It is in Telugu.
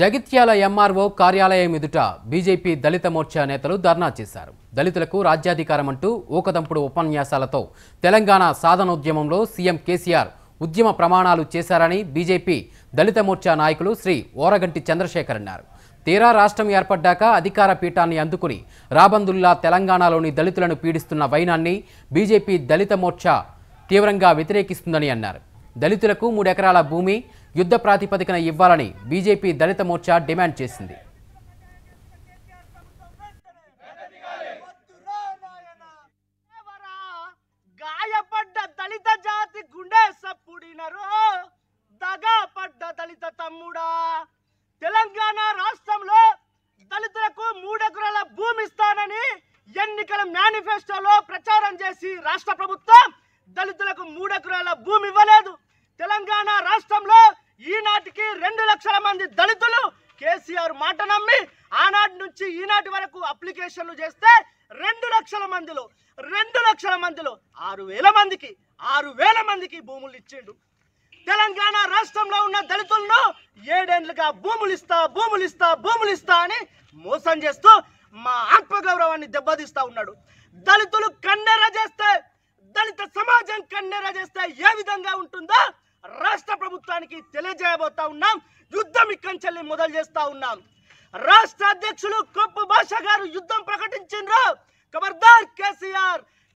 జగిత్యాల ఎంఆర్ఓ కార్యాలయం ఎదుట బీజేపీ దళిత మోర్చా నేతలు ధర్నా చేశారు దళితులకు రాజ్యాధికారం అంటూ ఊకదంపుడు ఉపన్యాసాలతో తెలంగాణ సాధనోద్యమంలో సీఎం కేసీఆర్ ఉద్యమ ప్రమాణాలు చేశారని బీజేపీ దళిత మోర్చా నాయకులు శ్రీ ఓరగంటి చంద్రశేఖర్ అన్నారు తీరా రాష్ట్రం ఏర్పడ్డాక అధికార పీఠాన్ని అందుకుని రాబందుల్లా తెలంగాణలోని దళితులను పీడిస్తున్న వైనాన్ని బీజేపీ దళిత మోర్చా తీవ్రంగా వ్యతిరేకిస్తుందని అన్నారు దళితులకు మూడెకరాల భూమి యుద్ధ ప్రాతిపదికన ఇవ్వాలని బీజేపీ దళిత మోర్చా డిమాండ్ చేసింది తెలంగాణ రాష్ట్రంలో దళితులకు మూడెకరాల భూమి ఇస్తానని ఎన్నికల మేనిఫెస్టోలో ప్రచారం చేసి రాష్ట్ర ప్రభుత్వం దళితులకు మూడెకరాల భూమి ఇవ్వలేదు తెలంగాణ రాష్ట్రంలో మంది దళితులు కేసీఆర్ మాట నమ్మి ఆనాటి నుంచి ఈనాటి వరకు అప్లికేషన్లు చేస్తే రెండు లక్షల మందిలో రెండు లక్షల మందిలో ఆరు వేల మందికి ఆరు వేల మందికి భూములు ఇచ్చిండు తెలంగాణ రాష్ట్రంలో ఉన్న దళితులను ఏడేండ్లుగా భూములు ఇస్తా భూములు ఇస్తా భూములు ఇస్తా అని మోసం చేస్తూ మా ఆత్మగౌరవాన్ని దెబ్బతీస్తా ఉన్నాడు దళితులు కన్నెర చేస్తే దళిత సమాజం కన్నెర చేస్తే ఏ విధంగా ఉంటుందో రాష్ట్ర ప్రభుత్వానికి తెలియజేయబోతా ఉన్నాం యుద్ధం ఇక్కడి చెల్లి మొదలు చేస్తా ఉన్నాం రాష్ట్ర అధ్యక్షులు కొప్పు భాష గారు యుద్ధం ప్రకటించిండ్రు కబర్దార్ కేసీఆర్